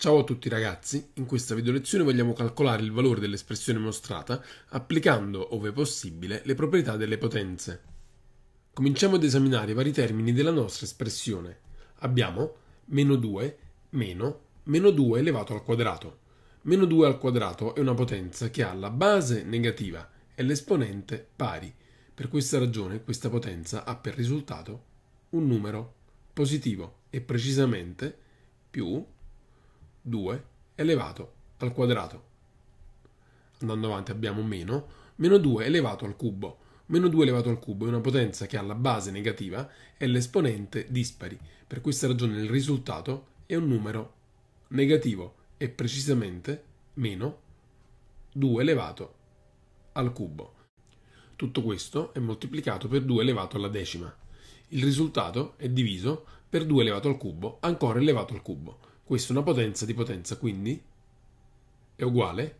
Ciao a tutti ragazzi, in questa video lezione vogliamo calcolare il valore dell'espressione mostrata applicando, ove possibile, le proprietà delle potenze. Cominciamo ad esaminare i vari termini della nostra espressione. Abbiamo meno 2, meno, meno 2 elevato al quadrato. Meno 2 al quadrato è una potenza che ha la base negativa e l'esponente pari. Per questa ragione questa potenza ha per risultato un numero positivo e precisamente più 2 elevato al quadrato. Andando avanti abbiamo meno, meno 2 elevato al cubo. Meno 2 elevato al cubo è una potenza che ha la base negativa e l'esponente dispari. Per questa ragione il risultato è un numero negativo e precisamente meno 2 elevato al cubo. Tutto questo è moltiplicato per 2 elevato alla decima. Il risultato è diviso per 2 elevato al cubo, ancora elevato al cubo. Questa è una potenza di potenza, quindi è uguale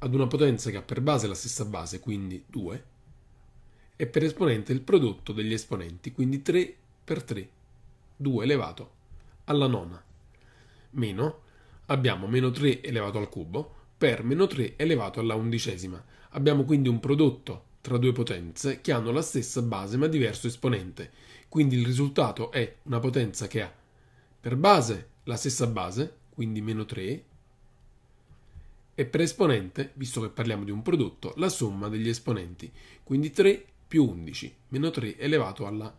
ad una potenza che ha per base la stessa base, quindi 2, e per esponente il prodotto degli esponenti, quindi 3 per 3, 2 elevato alla nona, meno abbiamo meno 3 elevato al cubo per meno 3 elevato alla undicesima. Abbiamo quindi un prodotto tra due potenze che hanno la stessa base ma diverso esponente, quindi il risultato è una potenza che ha per base la stessa base, quindi meno 3, e per esponente, visto che parliamo di un prodotto, la somma degli esponenti, quindi 3 più 11, meno 3 elevato alla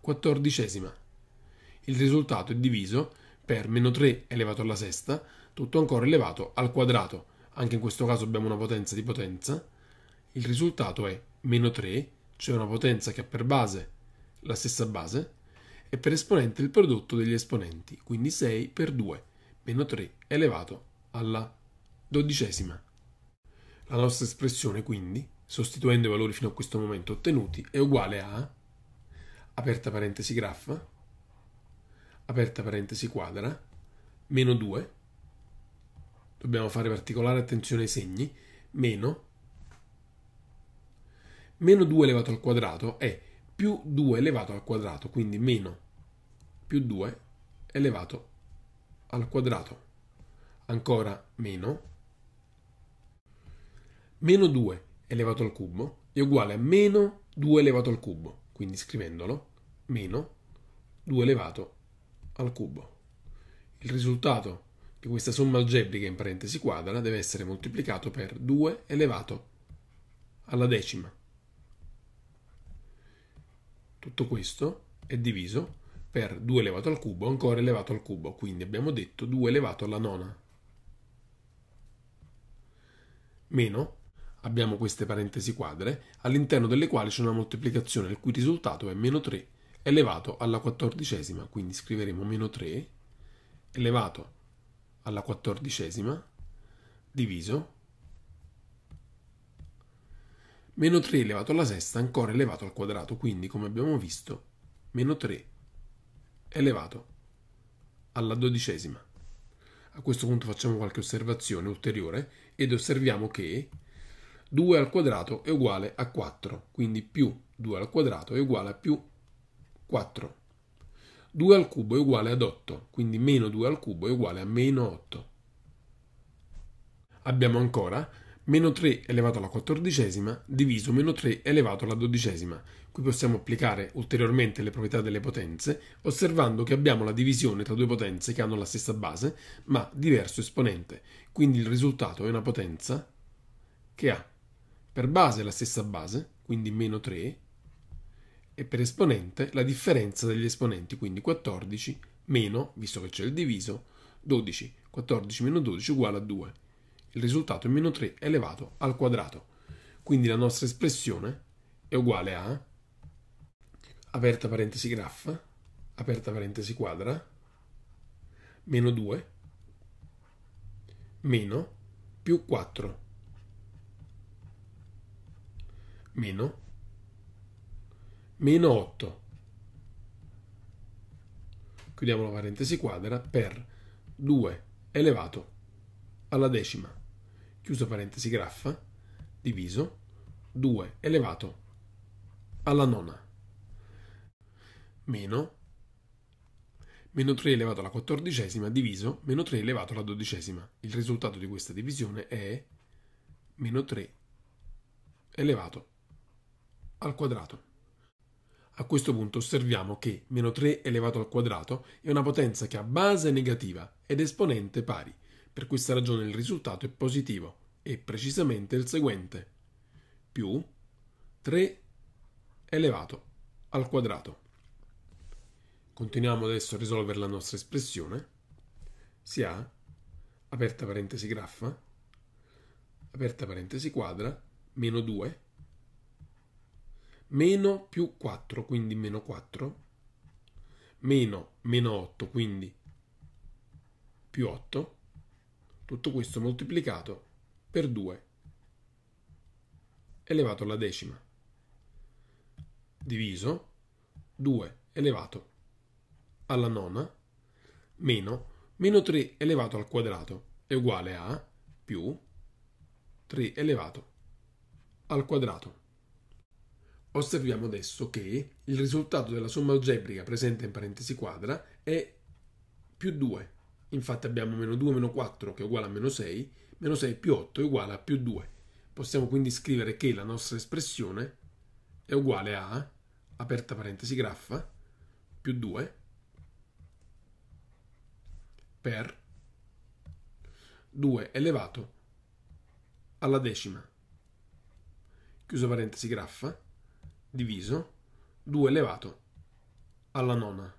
quattordicesima. Il risultato è diviso per meno 3 elevato alla sesta, tutto ancora elevato al quadrato, anche in questo caso abbiamo una potenza di potenza, il risultato è meno 3, cioè una potenza che ha per base la stessa base, e per esponente il prodotto degli esponenti, quindi 6 per 2 meno 3 elevato alla dodicesima. La nostra espressione quindi, sostituendo i valori fino a questo momento ottenuti, è uguale a aperta parentesi graffa, aperta parentesi quadra, meno 2, dobbiamo fare particolare attenzione ai segni, meno, meno 2 elevato al quadrato è più 2 elevato al quadrato, quindi meno più 2 elevato al quadrato, ancora meno, meno 2 elevato al cubo è uguale a meno 2 elevato al cubo, quindi scrivendolo, meno 2 elevato al cubo. Il risultato di questa somma algebrica in parentesi quadra deve essere moltiplicato per 2 elevato alla decima. Tutto questo è diviso per 2 elevato al cubo ancora elevato al cubo, quindi abbiamo detto 2 elevato alla nona. Meno abbiamo queste parentesi quadre, all'interno delle quali c'è una moltiplicazione il cui risultato è meno 3 elevato alla quattordicesima, quindi scriveremo meno 3 elevato alla quattordicesima diviso meno 3 elevato alla sesta ancora elevato al quadrato, quindi come abbiamo visto meno 3 elevato alla dodicesima. A questo punto facciamo qualche osservazione ulteriore ed osserviamo che 2 al quadrato è uguale a 4, quindi più 2 al quadrato è uguale a più 4. 2 al cubo è uguale ad 8, quindi meno 2 al cubo è uguale a meno 8. Abbiamo ancora meno 3 elevato alla quattordicesima diviso meno 3 elevato alla dodicesima. Qui possiamo applicare ulteriormente le proprietà delle potenze, osservando che abbiamo la divisione tra due potenze che hanno la stessa base, ma diverso esponente, quindi il risultato è una potenza che ha per base la stessa base, quindi meno 3, e per esponente la differenza degli esponenti, quindi 14 meno, visto che c'è il diviso, 12. 14 meno 12 uguale a 2 il risultato è meno 3 elevato al quadrato. Quindi la nostra espressione è uguale a, aperta parentesi graffa, aperta parentesi quadra, meno 2, meno più 4, meno, meno 8. Chiudiamo la parentesi quadra per 2 elevato alla decima, chiuso parentesi graffa, diviso 2 elevato alla nona, meno meno 3 elevato alla quattordicesima diviso meno 3 elevato alla dodicesima. Il risultato di questa divisione è meno 3 elevato al quadrato. A questo punto osserviamo che meno 3 elevato al quadrato è una potenza che ha base negativa ed esponente pari per questa ragione il risultato è positivo e precisamente il seguente più 3 elevato al quadrato. Continuiamo adesso a risolvere la nostra espressione. Si ha, aperta parentesi graffa, aperta parentesi quadra, meno 2, meno più 4, quindi meno 4, meno meno 8, quindi più 8, tutto questo moltiplicato per 2 elevato alla decima diviso 2 elevato alla nona meno meno 3 elevato al quadrato è uguale a più 3 elevato al quadrato. Osserviamo adesso che il risultato della somma algebrica presente in parentesi quadra è più 2 Infatti abbiamo meno 2 meno 4 che è uguale a meno 6, meno 6 più 8 è uguale a più 2. Possiamo quindi scrivere che la nostra espressione è uguale a, aperta parentesi graffa, più 2 per 2 elevato alla decima, chiuso parentesi graffa, diviso 2 elevato alla nona,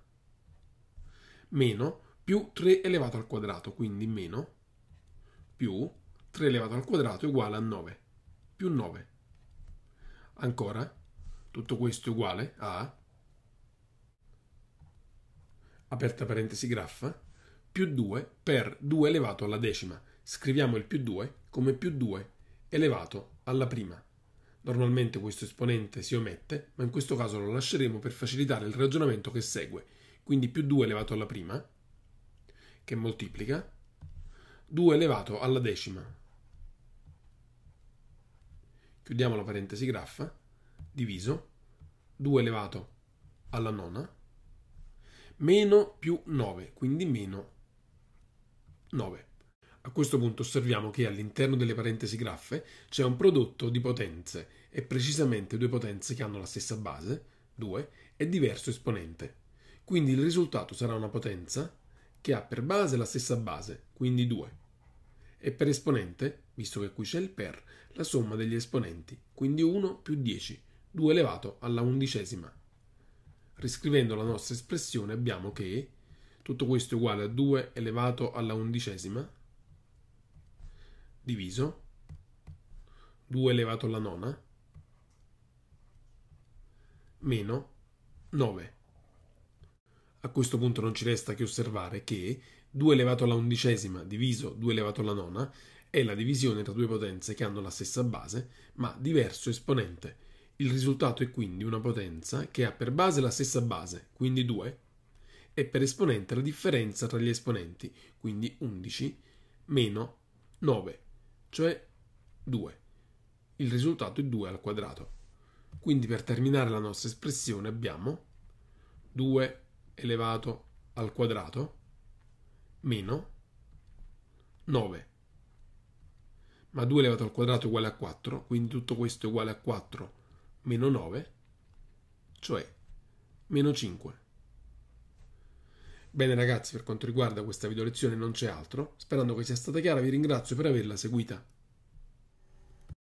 meno più 3 elevato al quadrato, quindi meno, più 3 elevato al quadrato è uguale a 9, più 9. Ancora, tutto questo è uguale a, aperta parentesi graffa, più 2 per 2 elevato alla decima. Scriviamo il più 2 come più 2 elevato alla prima. Normalmente questo esponente si omette, ma in questo caso lo lasceremo per facilitare il ragionamento che segue. Quindi più 2 elevato alla prima che moltiplica 2 elevato alla decima. Chiudiamo la parentesi graffa, diviso 2 elevato alla nona, meno più 9, quindi meno 9. A questo punto osserviamo che all'interno delle parentesi graffe c'è un prodotto di potenze e precisamente due potenze che hanno la stessa base, 2, e diverso esponente. Quindi il risultato sarà una potenza che ha per base la stessa base, quindi 2, e per esponente, visto che qui c'è il per, la somma degli esponenti, quindi 1 più 10, 2 elevato alla undicesima. Riscrivendo la nostra espressione abbiamo che tutto questo è uguale a 2 elevato alla undicesima diviso 2 elevato alla nona meno 9 a questo punto non ci resta che osservare che 2 elevato alla undicesima diviso 2 elevato alla nona è la divisione tra due potenze che hanno la stessa base ma diverso esponente. Il risultato è quindi una potenza che ha per base la stessa base, quindi 2, e per esponente la differenza tra gli esponenti, quindi 11 meno 9, cioè 2. Il risultato è 2 al quadrato. Quindi per terminare la nostra espressione abbiamo 2 elevato al quadrato meno 9. Ma 2 elevato al quadrato è uguale a 4, quindi tutto questo è uguale a 4 meno 9, cioè meno 5. Bene ragazzi, per quanto riguarda questa video lezione non c'è altro. Sperando che sia stata chiara, vi ringrazio per averla seguita.